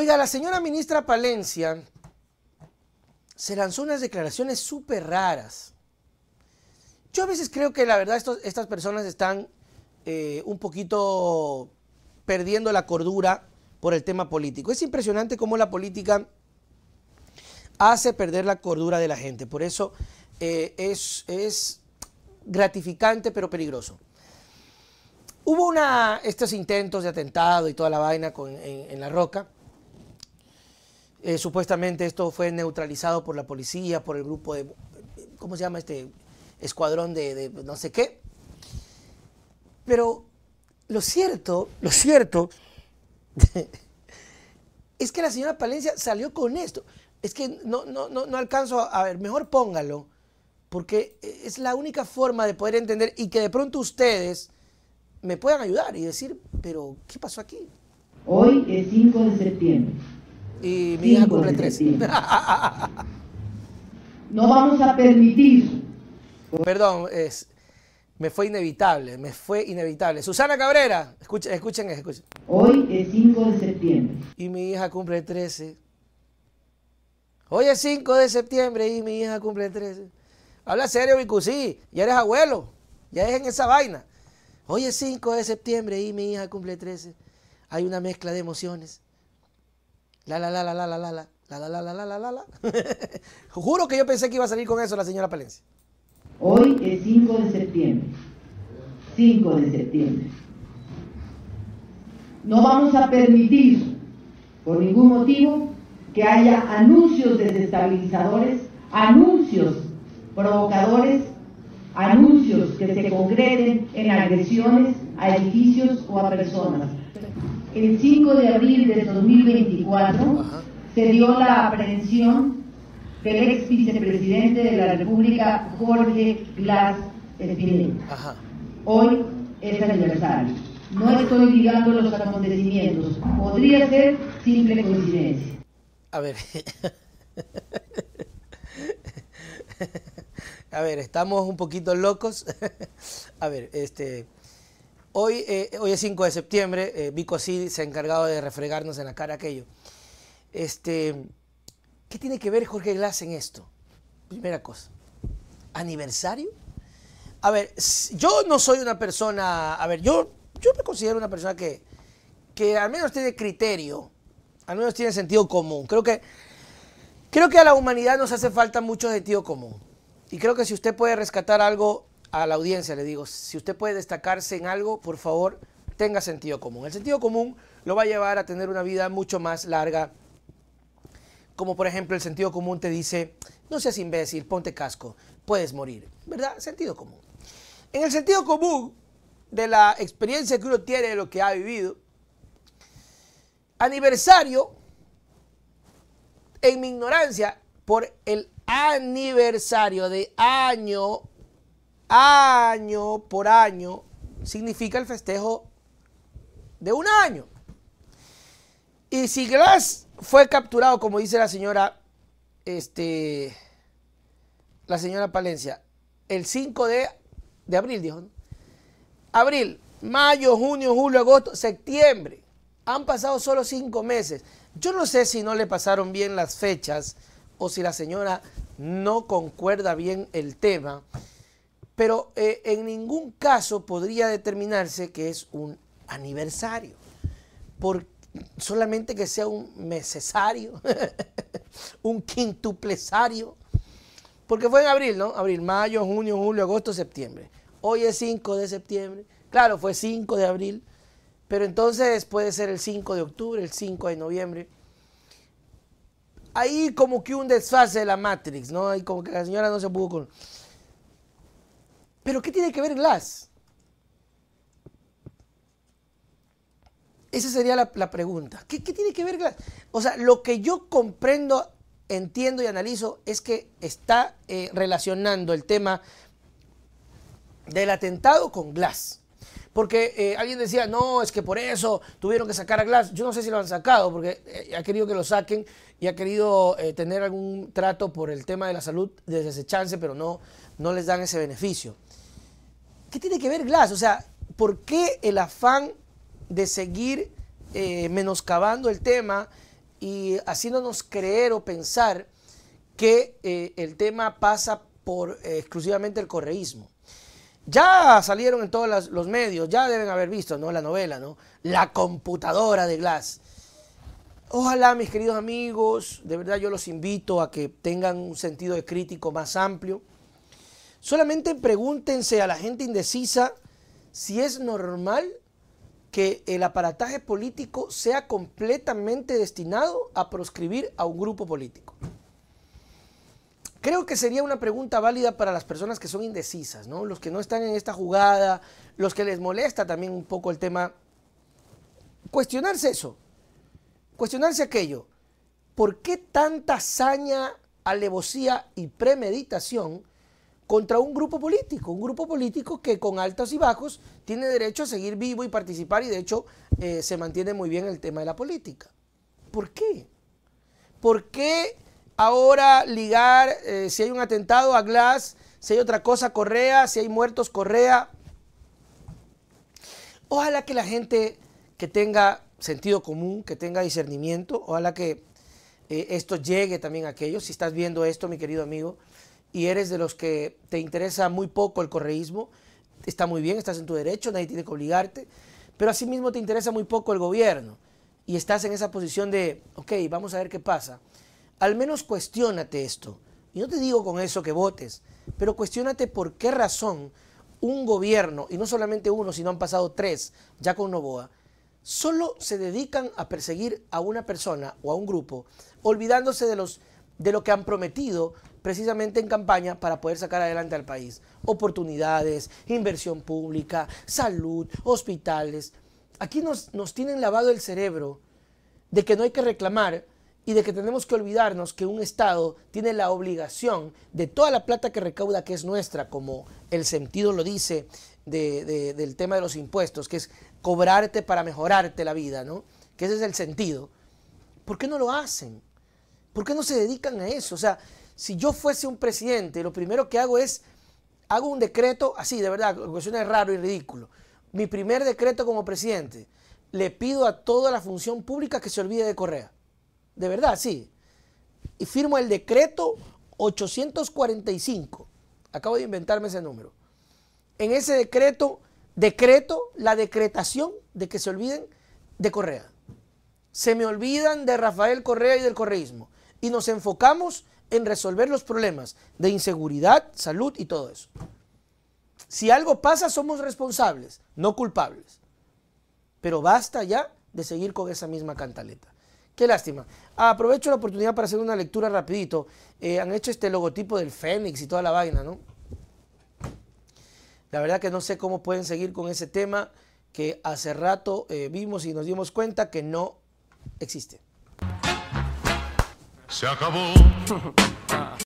Oiga, la señora ministra Palencia se lanzó unas declaraciones súper raras. Yo a veces creo que la verdad estas personas están eh, un poquito perdiendo la cordura por el tema político. Es impresionante cómo la política hace perder la cordura de la gente. Por eso eh, es, gratificante pero peligroso. Hubo estos intentos de atentado y toda la vaina en, La Roca. Eh, supuestamente esto fue neutralizado por la policía, por el grupo de, ¿cómo se llama este? Escuadrón de, no sé qué. Pero lo cierto, lo cierto, es que la señora Palencia salió con esto. Es que no, no, no, no alcanzo a, a ver, mejor póngalo, porque es la única forma de poder entender y que de pronto ustedes me puedan ayudar y decir, pero ¿qué pasó aquí? Hoy es 5 de septiembre y mi hija cumple 13. no vamos a permitir. Perdón, me fue inevitable, me fue inevitable. Susana Cabrera, escuchen, escuchen, escuchen. Hoy es 5 de septiembre. Y mi hija cumple 13. Hoy es 5 de septiembre y mi hija cumple 13. Habla serio, Vicusí, ya eres abuelo, ya es en esa vaina. Hoy es 5 de septiembre y mi hija cumple 13. Hay una mezcla de emociones. La, la, la, la, la, la, la, la. Juro que yo pensé que iba a salir con eso la señora Palencia. Hoy es 5 de septiembre. 5 de septiembre. No vamos a permitir, por ningún motivo, que haya anuncios desestabilizadores, anuncios provocadores, anuncios que se concreten en agresiones a edificios o a personas el 5 de abril de 2024 se dio la aprehensión del ex vicepresidente de la República, Jorge Glass Espinel. Hoy es aniversario. No estoy ligando los acontecimientos. Podría ser simple coincidencia. A ver. A ver, estamos un poquito locos. A ver, este Hoy, eh, hoy es 5 de septiembre, eh, Vico así se ha encargado de refregarnos en la cara aquello. Este, ¿Qué tiene que ver Jorge Glass en esto? Primera cosa. ¿Aniversario? A ver, yo no soy una persona, a ver, yo, yo me considero una persona que, que al menos tiene criterio, al menos tiene sentido común. Creo que, creo que a la humanidad nos hace falta mucho sentido común. Y creo que si usted puede rescatar algo a la audiencia, le digo, si usted puede destacarse en algo, por favor, tenga sentido común. El sentido común lo va a llevar a tener una vida mucho más larga. Como por ejemplo el sentido común te dice, no seas imbécil, ponte casco, puedes morir. ¿Verdad? Sentido común. En el sentido común de la experiencia que uno tiene de lo que ha vivido, aniversario, en mi ignorancia, por el aniversario de año año por año significa el festejo de un año. Y si Glass fue capturado, como dice la señora, este, la señora Palencia, el 5 de, abril, dijo. Abril, mayo, junio, julio, agosto, septiembre. Han pasado solo cinco meses. Yo no sé si no le pasaron bien las fechas o si la señora no concuerda bien el tema pero eh, en ningún caso podría determinarse que es un aniversario, por, solamente que sea un mesesario, un quintuplesario, porque fue en abril, ¿no? Abril, mayo, junio, julio, agosto, septiembre. Hoy es 5 de septiembre, claro, fue 5 de abril, pero entonces puede ser el 5 de octubre, el 5 de noviembre. Ahí como que un desfase de la Matrix, ¿no? hay como que la señora no se pudo con pero ¿qué tiene que ver Glass? Esa sería la, pregunta. ¿Qué, tiene que ver Glass? O sea, lo que yo comprendo, entiendo y analizo es que está eh, relacionando el tema del atentado con Glass. Porque eh, alguien decía, no, es que por eso tuvieron que sacar a Glass. Yo no sé si lo han sacado, porque eh, ha querido que lo saquen y ha querido tener algún trato por el tema de la salud desde ese chance, pero no, no les dan ese beneficio. ¿Qué tiene que ver Glass? O sea, ¿por qué el afán de seguir eh, menoscabando el tema y haciéndonos creer o pensar que eh, el tema pasa por eh, exclusivamente el correísmo? Ya salieron en todos los medios, ya deben haber visto, ¿no? La novela, ¿no? La computadora de Glass. Ojalá, mis queridos amigos, de verdad yo los invito a que tengan un sentido de crítico más amplio. Solamente pregúntense a la gente indecisa si es normal que el aparataje político sea completamente destinado a proscribir a un grupo político. Creo que sería una pregunta válida para las personas que son indecisas, Los que no están en esta jugada, los que les molesta también un poco el tema. Cuestionarse eso, cuestionarse aquello. ¿Por qué tanta hazaña, alevosía y premeditación contra un grupo político, un grupo político que con altos y bajos tiene derecho a seguir vivo y participar y de hecho eh, se mantiene muy bien el tema de la política. ¿Por qué? ¿Por qué ahora ligar eh, si hay un atentado a Glass, si hay otra cosa Correa, si hay muertos Correa? Ojalá que la gente que tenga sentido común, que tenga discernimiento, ojalá que eh, esto llegue también a aquellos. Si estás viendo esto, mi querido amigo, y eres de los que te interesa muy poco el correísmo, está muy bien, estás en tu derecho, nadie tiene que obligarte, pero asimismo te interesa muy poco el gobierno y estás en esa posición de, ok, vamos a ver qué pasa. Al menos cuestiónate esto. Y no te digo con eso que votes, pero cuestiónate por qué razón un gobierno, y no solamente uno, sino han pasado tres, ya con Novoa, solo se dedican a perseguir a una persona o a un grupo, olvidándose de, los, de lo que han prometido precisamente en campaña para poder sacar adelante al país. Oportunidades, inversión pública, salud, hospitales. Aquí nos, tienen lavado el cerebro de que no hay que reclamar y de que tenemos que olvidarnos que un Estado tiene la obligación de toda la plata que recauda, que es nuestra, como el sentido lo dice del tema de los impuestos, que es cobrarte para mejorarte la vida, ¿no? Que ese es el sentido. ¿Por qué no lo hacen? ¿Por qué no se dedican a eso? O sea, si yo fuese un presidente, lo primero que hago es, hago un decreto, así de verdad, lo que suena raro y ridículo. Mi primer decreto como presidente, le pido a toda la función pública que se olvide de Correa. De verdad, sí. Y firmo el decreto 845. Acabo de inventarme ese número. En ese decreto, decreto la decretación de que se olviden de Correa. Se me olvidan de Rafael Correa y del correísmo. Y nos enfocamos en resolver los problemas de inseguridad, salud y todo eso. Si algo pasa, somos responsables, no culpables. Pero basta ya de seguir con esa misma cantaleta. Qué lástima. Ah, aprovecho la oportunidad para hacer una lectura rapidito. Eh, han hecho este logotipo del Fénix y toda la vaina, ¿no? La verdad que no sé cómo pueden seguir con ese tema que hace rato eh, vimos y nos dimos cuenta que no existe. Se acabó.